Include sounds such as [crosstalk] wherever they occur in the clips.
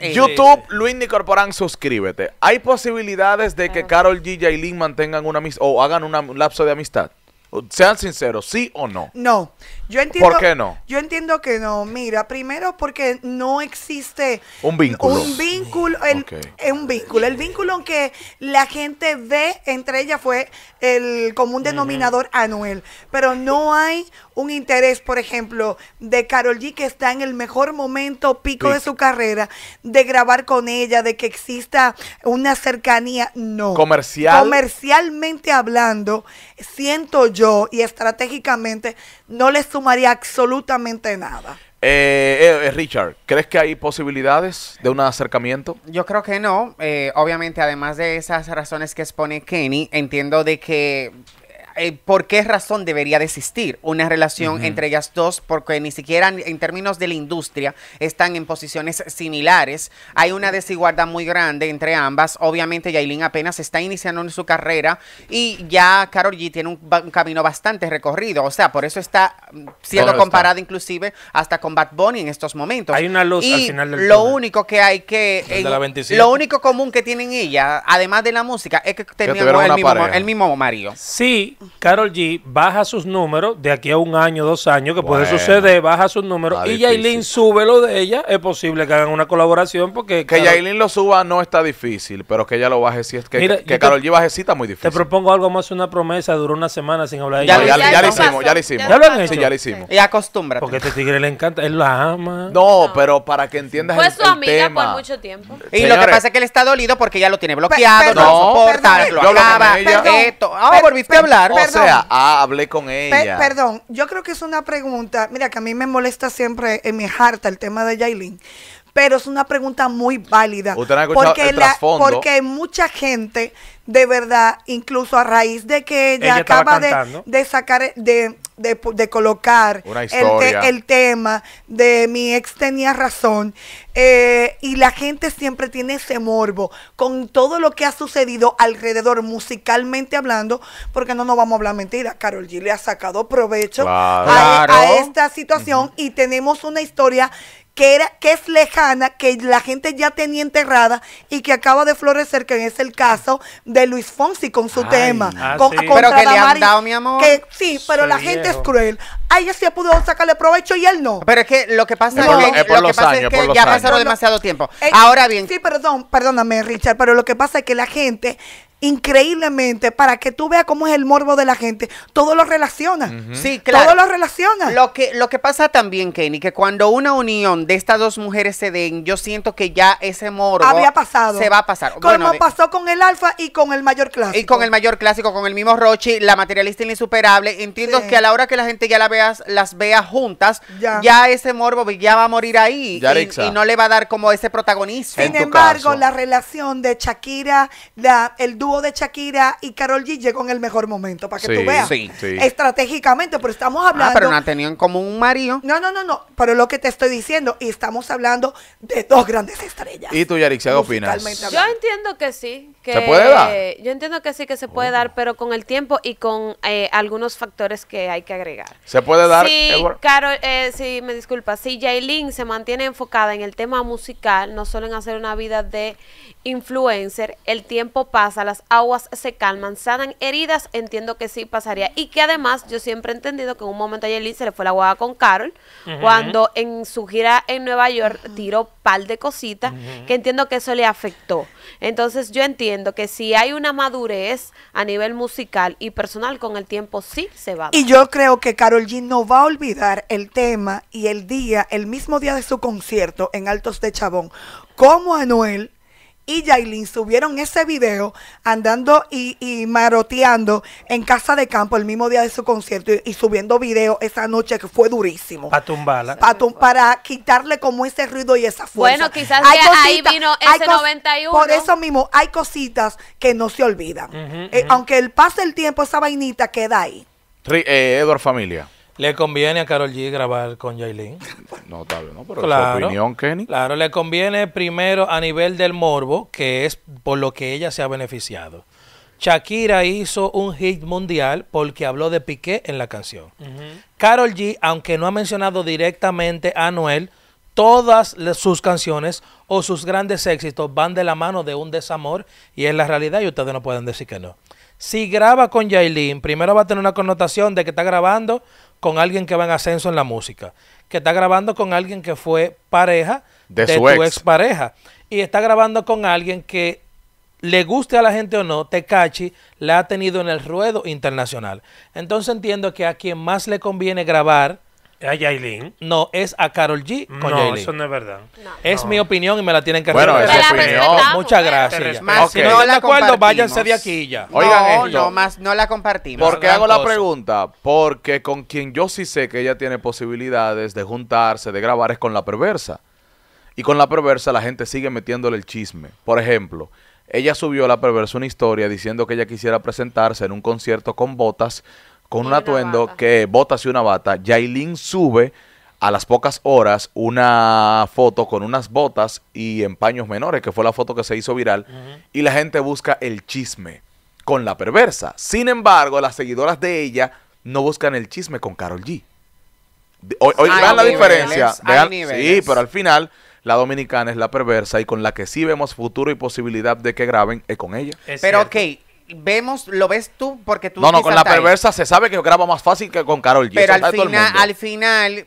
Eh, YouTube, Luis Nicorporán, suscríbete. ¿Hay posibilidades de que Carol G y Lin mantengan una amistad o hagan un lapso de amistad? Sean sinceros, ¿sí o no? No. Yo entiendo, ¿Por qué no? Yo entiendo que no. Mira, primero porque no existe... Un vínculo. Un vínculo. El, eh, un vínculo. El vínculo que la gente ve entre ellas fue el común denominador anual. anuel. Pero no hay un interés, por ejemplo, de Carol G, que está en el mejor momento pico de su carrera, de grabar con ella, de que exista una cercanía. No. Comercial. Comercialmente hablando, siento yo y estratégicamente, no le sumaría absolutamente nada. Eh, eh, eh, Richard, ¿crees que hay posibilidades de un acercamiento? Yo creo que no. obviamente, además de esas razones que expone Kenny, entiendo de que eh, ¿por qué razón debería de existir una relación entre ellas dos? Porque ni siquiera en términos de la industria están en posiciones similares. Hay una desigualdad muy grande entre ambas. Obviamente, Yailin apenas está iniciando en su carrera y ya Carol G tiene un, camino bastante recorrido. O sea, por eso está mm, siendo comparada inclusive hasta con Bad Bunny en estos momentos. Hay una luz al final del Lo único que hay que. lo único común que tienen ella, además de la música, es que tenían el, mismo, el mismo marido. Sí, Carol G baja sus números de aquí a un año, dos años, que puede suceder, baja sus números y Yailin sube lo de ella. Es posible que hagan una colaboración porque. Que Yailin lo suba no está difícil, pero que ella lo baje sí es que, que Carol G baje sí está muy difícil. Te propongo algo más, una promesa, duró una semana sin hablar de ella. Ya, ya lo hicimos, ya lo hicimos. Ya lo han Sí, ya lo hicimos. Y acostúmbrate. Porque este tigre le encanta, él la ama. No, pero para que entiendas Fue su amiga por mucho tiempo. Eh, y lo que pasa es que él está dolido porque ella lo tiene bloqueado, no lo soporta, lo acaba. Esto. Ah, volviste a hablar. O sea, ah, hablé con ella. perdón, yo creo que es una pregunta, mira, que a mí me molesta siempre, en mi harta el tema de Yailin, pero es una pregunta muy válida. porque, porque mucha gente, de verdad, incluso a raíz de que ella, acaba de, de, sacar, de de, colocar el, tema de mi ex tenía razón. Eh, y la gente siempre tiene ese morbo con todo lo que ha sucedido alrededor musicalmente hablando, porque no nos vamos a hablar mentiras, Carol G le ha sacado provecho a, esta situación y tenemos una historia que, era, que es lejana, que la gente ya tenía enterrada y que acaba de florecer, que es este el caso de Luis Fonsi con su tema. Ah, sí. Pero que le han dado, mi amor. sí, pero la gente es cruel. A ella sí ha pudo sacarle provecho y él no. Pero es que lo que pasa es, que, ya ha pasaron demasiado tiempo. Eh, Ahora bien. Sí, perdón, perdóname, Richard, pero lo que pasa es que la gente increíblemente para que tú veas cómo es el morbo de la gente. Todo lo relaciona. Sí, claro. Todo lo relaciona. Lo que, lo que pasa también, Kenny, que cuando una unión de estas dos mujeres se den, yo siento que ya ese morbo. Había pasado. Se va a pasar. Como pasó con el Alfa y con el Mayor Clásico. Y con el Mayor Clásico, con el mismo Rochi, la materialista insuperable. Entiendo que a la hora que la gente ya la veas, las vea juntas, ya. ese morbo ya va a morir ahí. Y, y, no le va a dar como ese protagonismo. Sin embargo, la relación de Shakira, la, el dúo de Shakira y Carol G llegó en el mejor momento, para que tú veas. Estratégicamente, pero estamos hablando. Ah, pero no tenían como un marido. No, no, no, no. Pero lo que te estoy diciendo, y estamos hablando de dos grandes estrellas. ¿Y tú, Yarixia, qué opinas? Yo entiendo que sí. Que, ¿Se puede dar? yo entiendo que sí que se puede dar, oh. pero con el tiempo y con eh, algunos factores que hay que agregar. ¿Se puede dar? Sí, Carol, eh, sí, me disculpa. Si Jailin se mantiene enfocada en el tema musical, no solo en hacer una vida de influencer, el tiempo pasa, las aguas se calman, sanan heridas, entiendo que sí pasaría. Y que además yo siempre he entendido que en un momento a Yelin se le fue la guagua con Carol, cuando en su gira en Nueva York tiró pal de cositas, que entiendo que eso le afectó. Entonces yo entiendo que si hay una madurez a nivel musical y personal, con el tiempo sí se va. Y yo creo que Carol G no va a olvidar el tema y el día, el mismo día de su concierto en Altos de Chabón, como Anuel y Yailin subieron ese video andando y, maroteando en casa de campo el mismo día de su concierto y, subiendo video esa noche que fue durísimo. Para tumbarla. para quitarle como ese ruido y esa fuerza. Bueno, quizás ahí vino ese 91. Por eso mismo, hay cositas que no se olvidan. Eh, aunque el pase el tiempo, esa vainita queda ahí. Eh, Edward Familia. Le conviene a Carol G grabar con Jailin. No, no, pero claro, su opinión, Kenny. Claro, le conviene primero a nivel del morbo, que es por lo que ella se ha beneficiado. Shakira hizo un hit mundial porque habló de Piqué en la canción. Carol G, aunque no ha mencionado directamente a Noel, todas sus canciones o sus grandes éxitos van de la mano de un desamor y es la realidad y ustedes no pueden decir que no. Si graba con Jailin, primero va a tener una connotación de que está grabando con alguien que va en ascenso en la música, que está grabando con alguien que fue pareja de, su ex. pareja y está grabando con alguien que le guste a la gente o no, Tecachi la ha tenido en el ruedo internacional. Entonces entiendo que a quien más le conviene grabar ¿A No, es a Carol G No, eso no es verdad. Es mi opinión y me la tienen que Bueno, es mi opinión. Muchas eh. gracias. si no la de acuerdo, váyanse de aquí ya. Oigan no, no, más no la compartimos. ¿Por qué hago la pregunta? Porque con quien yo sí sé que ella tiene posibilidades de juntarse, de grabar, es con la perversa. Y con la perversa la gente sigue metiéndole el chisme. Por ejemplo, ella subió a la perversa una historia diciendo que ella quisiera presentarse en un concierto con botas con un atuendo que botas y una bata, Yailin sube a las pocas horas una foto con unas botas y en paños menores, que fue la foto que se hizo viral, y la gente busca el chisme con la perversa. Sin embargo, las seguidoras de ella no buscan el chisme con Carol G. Hoy, la diferencia. sí, pero al final la dominicana es la perversa y con la que sí vemos futuro y posibilidad de que graben es con ella. pero ok, vemos, lo ves tú porque tú... No, no, con la perversa se sabe que graba más fácil que con Carol G. Pero al, al final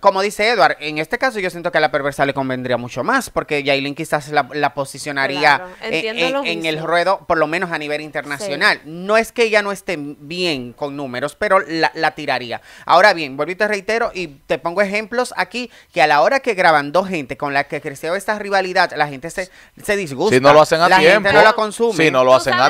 como dice Edward, en este caso yo siento que a la perversa le convendría mucho más, porque Yailin quizás la, posicionaría en, el ruedo, por lo menos a nivel internacional. No es que ella no esté bien con números, pero la, tiraría. Ahora bien, vuelvo y te reitero y te pongo ejemplos aquí, que a la hora que graban dos gente con la que creció esta rivalidad, la gente se, se disgusta. Si no lo hacen a la gente no la consume. Si no lo hacen a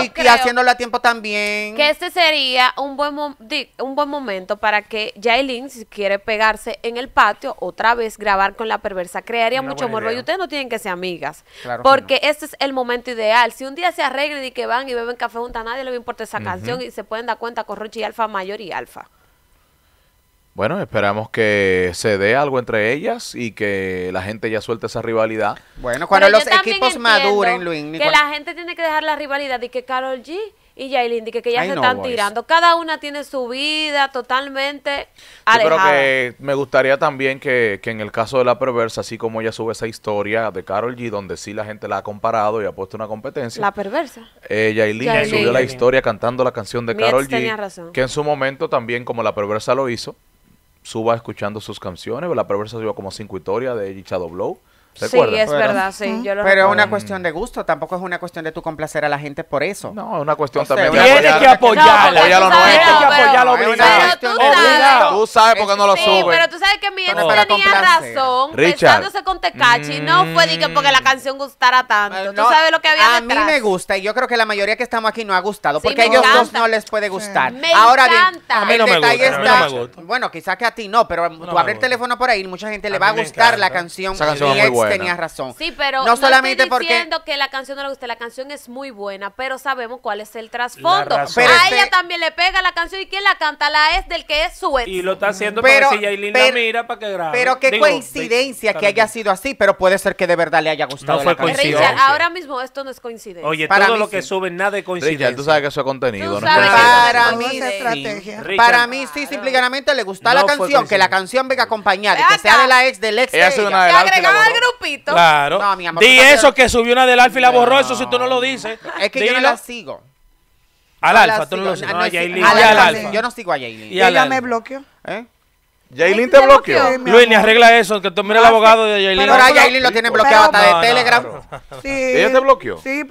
tiempo. y, haciéndolo a tiempo también. Que este sería un buen, un buen momento para que Yailin, si quiere pegarse en el patio, otra vez grabar con la perversa. Crearía mucho morbo y ustedes no tienen que ser amigas. porque este es el momento ideal. Si un día se arreglan y que van y beben café juntas, a nadie le importa esa canción y se pueden dar cuenta con Rochi y Alfa Mayor y Alfa. Bueno, esperamos que se dé algo entre ellas y que la gente ya suelte esa rivalidad. Bueno, cuando los equipos maduren, Luis. Que la gente tiene que dejar la rivalidad y que Carol G y Yailin, que, que ya se están tirando. Cada una tiene su vida totalmente alejada. Yo que me gustaría también que, en el caso de La Perversa, así como ella sube esa historia de Carol G, donde sí la gente la ha comparado y ha puesto una competencia. La Perversa. Eh, Yailin, subió la historia cantando la canción de Carol G. Que en su momento también, como La Perversa lo hizo, suba escuchando sus canciones. La Perversa subió como cinco historias de G Blow sí, es verdad, sí. pero es una cuestión de gusto, tampoco es una cuestión de tu complacer a la gente por eso. No, es una cuestión también. Tienes que, apoyarlo. No, tienes que apoyarlo Tú, sabes por qué no lo sí, pero tú sabes que mi ex tenía razón. Pensándose con Tecachi, no fue porque la mm. canción gustara tanto. tú sabes lo que había A mí me gusta y yo creo que la mayoría que estamos aquí no ha gustado porque a ellos dos no les puede gustar. Me Ahora encanta. bien, el detalle está... Bueno, quizás que a ti no, pero tú abres el teléfono por ahí y mucha gente le va a gustar la canción. Esa canción es muy buena razón. Sí, pero no, solamente estoy diciendo que la canción no le guste la canción es muy buena, pero sabemos cuál es el trasfondo. A este ella también le pega la canción y quien la canta la es del que es su ex. Y lo está haciendo pero, para que pero, mira para que grabe. Pero qué coincidencia que haya sido así, pero puede ser que de verdad le haya gustado ahora mismo esto no es coincidencia. Oye, todo lo que sube, suben, nada de coincidencia. tú sabes que eso es contenido. para mí, sí. estrategia. para mí sí, simplemente le gusta la canción, que la canción venga acompañada y que sea de la ex del ex. Claro. No, Di eso que subió una del Alfa y la borró, eso si tú no lo dices. Es que yo no la sigo. Al Alfa, tú no lo sigues. a Yo no sigo a Jaylin. Y ella me bloqueó. ¿Eh? te, bloqueó. Luis, ni arregla eso, que tú mira el abogado de Jaylin. Pero ahora Jaylin lo tiene bloqueado hasta de Telegram. ¿Ella te bloqueó? Sí,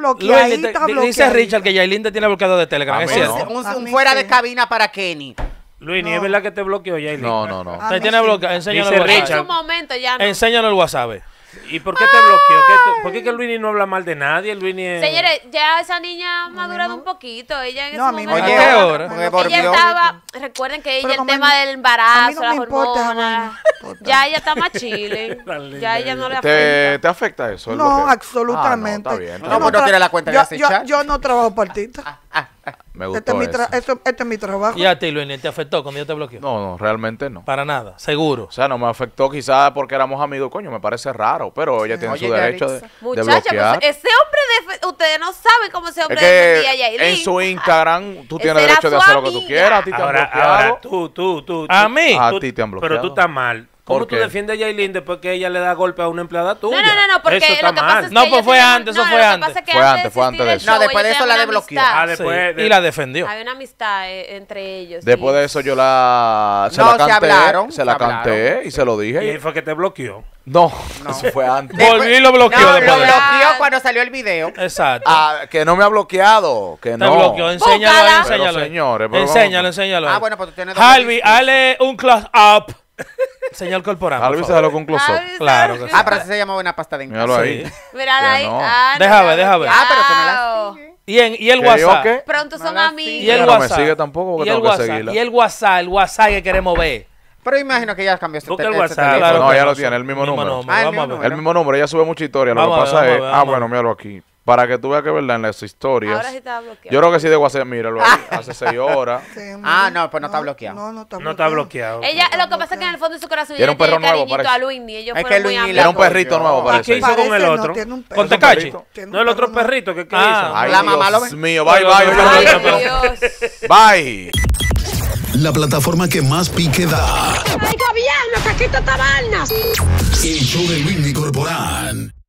Dice Richard que Jaylin te tiene bloqueado de Telegram, ah, es cierto. Pues, un, fuera de cabina para Kenny. Luis, ni es verdad que te bloqueó Jaylin. No, no, no. Te tiene bloqueado, enséñalo el WhatsApp. el WhatsApp. ¿Y por qué te bloqueó? ¿Por qué que Luini no habla mal de nadie? Señores, ya esa niña ha madurado un poquito. Ella en No, a mí momento. Oye, ahora. Porque estaba, recuerden que ella el tema del embarazo, no las Ya ella está más chile. [laughs] ya ella no le afecta. te afecta eso? No, absolutamente. Ah, no, está No, la cuenta de yo, yo, no trabajo partita. Ah, ah me este, es este es mi trabajo. ¿Y a ti, Luis, te afectó cuando yo te bloqueé? No, no, realmente no. Para nada, seguro. O sea, no me afectó quizás porque éramos amigos. Coño, me parece raro, pero ella tiene su derecho de, de, bloquear. Pues, ese hombre, de, ustedes no saben cómo ese hombre es que defendía En su Instagram, tú tienes derecho de hacer lo que tú quieras. A ti te han bloqueado. Ahora, tú, tú, tú. A mí. A ti te han bloqueado. Pero tú estás mal. ¿Cómo tú defiendes a Yailin después que ella le da golpe a una empleada tuya? No, no, no, porque eso lo que pasa es que No, pues fue antes, eso fue antes. Fue antes, fue antes de eso. No, después de eso la desbloqueó. Ah, después Y la defendió. Había una amistad eh, entre ellos. Después de eso yo la... Se la canté, se, la canté y se lo dije. ¿Y fue que te bloqueó? No, [laughs] eso fue antes. Volví y lo bloqueó. No, después. lo bloqueó ah. cuando salió el video. Exacto. Ah. ah, que no me ha bloqueado. Que no. Te bloqueó, enséñalo, ahí, enséñalo. señores, enséñalo, enséñalo. Ah, bueno, pues tú tienes. Harvey, dale un close up. [laughs] Señor corporal Alvis se lo conclusó. Claro que sí. Ah, pero así se llama buena pasta de Míralo ahí. ahí. Ah, déjame, déjame. Ah, pero tú no la Y, en, y el WhatsApp. Pronto son amigos. Y el WhatsApp. me sigue tampoco porque tengo que seguirla. Y el WhatsApp, el WhatsApp que queremos ver. Pero imagino que ya cambió este, el este WhatsApp. no, ya lo tiene, el mismo, número. el, mismo número. Ah, el ella sube mucha historia. lo que pasa es, ah, bueno, míralo aquí. Para que tú veas que verdad en las historias. Ahora sí está bloqueado. Yo creo que sí debo hacer, míralo ahí, [laughs] hace seis horas. ah, no, pues no, está bloqueado. No, no está bloqueado. No está bloqueado. Ella, lo que pasa es que en el fondo de su corazón ella era un perro nuevo, parece. a es que muy Era un perrito nuevo, parece. qué hizo con el otro? ¿Con Tecachi? No, el otro perrito, ¿qué, qué hizo? Ah, la mamá lo Dios mío, bye, bye. Bye. La plataforma que más pique da. ¡Ay, gobierno, que quita El show de Luis Corporán.